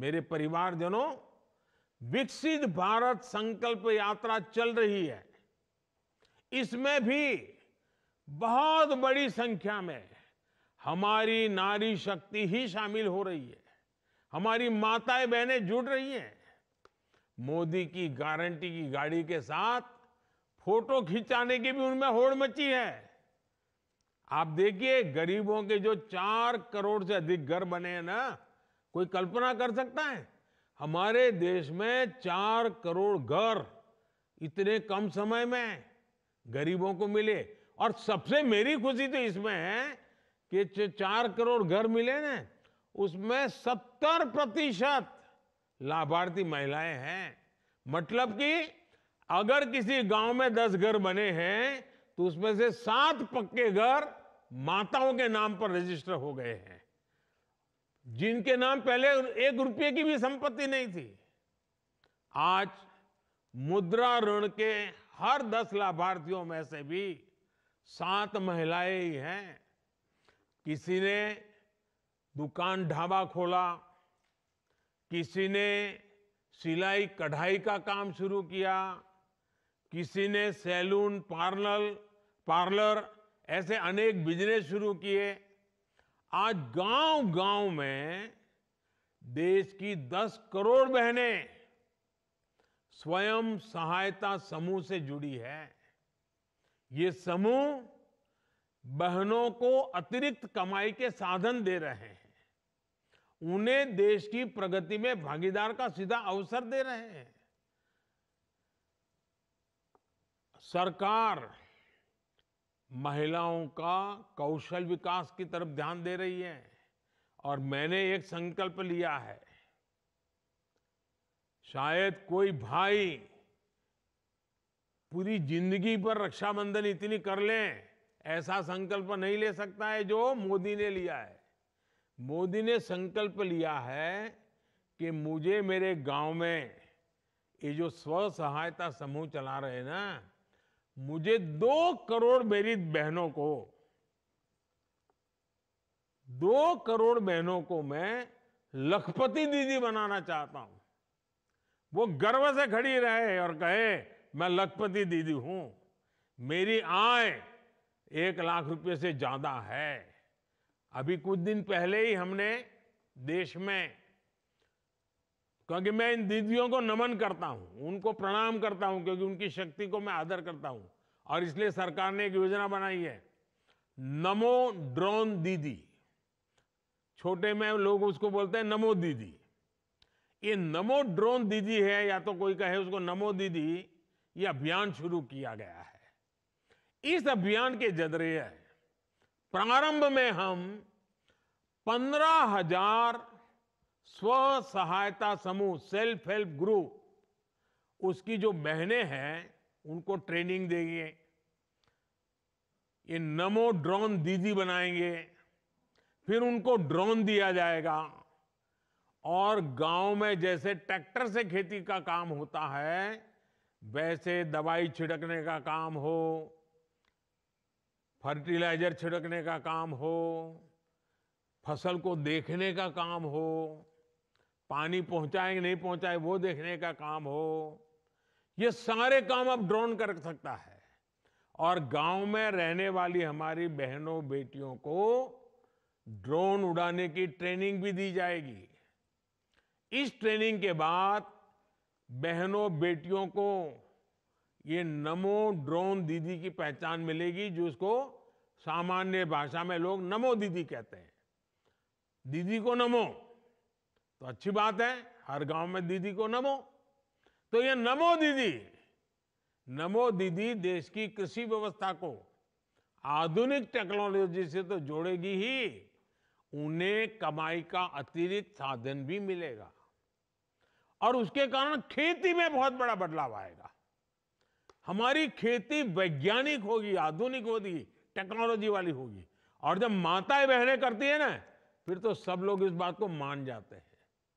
मेरे परिवारजनों विकसित भारत संकल्प यात्रा चल रही है इसमें भी बहुत बड़ी संख्या में हमारी नारी शक्ति ही शामिल हो रही है हमारी माताएं बहनें जुड़ रही हैं मोदी की गारंटी की गाड़ी के साथ फोटो खिंचाने की भी उनमें होड़ मची है आप देखिए गरीबों के जो चार करोड़ से अधिक घर बने हैं ना कोई कल्पना कर सकता है हमारे देश में चार करोड़ घर इतने कम समय में गरीबों को मिले और सबसे मेरी खुशी तो इसमें है कि जो चार करोड़ घर मिले ना उसमें सत्तर प्रतिशत लाभार्थी महिलाएं हैं मतलब कि अगर किसी गांव में दस घर बने हैं तो उसमें से सात पक्के घर माताओं के नाम पर रजिस्टर हो गए हैं जिनके नाम पहले एक रुपये की भी संपत्ति नहीं थी आज मुद्रा ऋण के हर दस लाभार्थियों में से भी सात महिलाएं ही हैं किसी ने दुकान ढाबा खोला किसी ने सिलाई कढ़ाई का काम शुरू किया किसी ने सैलून पार्लर पार्लर ऐसे अनेक बिजनेस शुरू किए आज गांव गांव में देश की 10 करोड़ बहनें स्वयं सहायता समूह से जुड़ी है ये समूह बहनों को अतिरिक्त कमाई के साधन दे रहे हैं उन्हें देश की प्रगति में भागीदार का सीधा अवसर दे रहे हैं सरकार महिलाओं का कौशल विकास की तरफ ध्यान दे रही है और मैंने एक संकल्प लिया है शायद कोई भाई पूरी जिंदगी पर रक्षाबंधन इतनी कर ले ऐसा संकल्प नहीं ले सकता है जो मोदी ने लिया है मोदी ने संकल्प लिया है कि मुझे मेरे गांव में ये जो स्व सहायता समूह चला रहे हैं ना मुझे दो करोड़ मेरी बहनों को दो करोड़ बहनों को मैं लखपति दीदी बनाना चाहता हूं वो गर्व से खड़ी रहे और कहे मैं लखपति दीदी हूं मेरी आय एक लाख रुपए से ज्यादा है अभी कुछ दिन पहले ही हमने देश में क्योंकि मैं इन दीदियों को नमन करता हूं उनको प्रणाम करता हूं क्योंकि उनकी शक्ति को मैं आदर करता हूं और इसलिए सरकार ने एक योजना बनाई है नमो ड्रोन दीदी छोटे में लोग उसको बोलते हैं नमो दीदी ये नमो ड्रोन दीदी है या तो कोई कहे उसको नमो दीदी ये अभियान शुरू किया गया है इस अभियान के जरिए प्रारंभ में हम पंद्रह हजार स्व सहायता समूह सेल्फ हेल्प ग्रुप उसकी जो बहनें हैं उनको ट्रेनिंग देंगे ये नमो ड्रोन दीदी बनाएंगे फिर उनको ड्रोन दिया जाएगा और गांव में जैसे ट्रैक्टर से खेती का काम होता है वैसे दवाई छिड़कने का काम हो फर्टिलाइजर छिड़कने का काम हो फसल को देखने का काम हो पानी पहुंचाए नहीं पहुंचाए वो देखने का काम हो ये सारे काम अब ड्रोन कर सकता है और गांव में रहने वाली हमारी बहनों बेटियों को ड्रोन उड़ाने की ट्रेनिंग भी दी जाएगी इस ट्रेनिंग के बाद बहनों बेटियों को ये नमो ड्रोन दीदी की पहचान मिलेगी जो उसको सामान्य भाषा में लोग नमो दीदी कहते हैं दीदी को नमो तो अच्छी बात है हर गांव में दीदी को नमो तो ये नमो दीदी नमो दीदी देश की कृषि व्यवस्था को आधुनिक टेक्नोलॉजी से तो जोड़ेगी ही उन्हें कमाई का अतिरिक्त साधन भी मिलेगा और उसके कारण खेती में बहुत बड़ा बदलाव आएगा हमारी खेती वैज्ञानिक होगी आधुनिक होगी टेक्नोलॉजी वाली होगी और जब माताएं बहने करती है ना फिर तो सब लोग इस बात को मान जाते हैं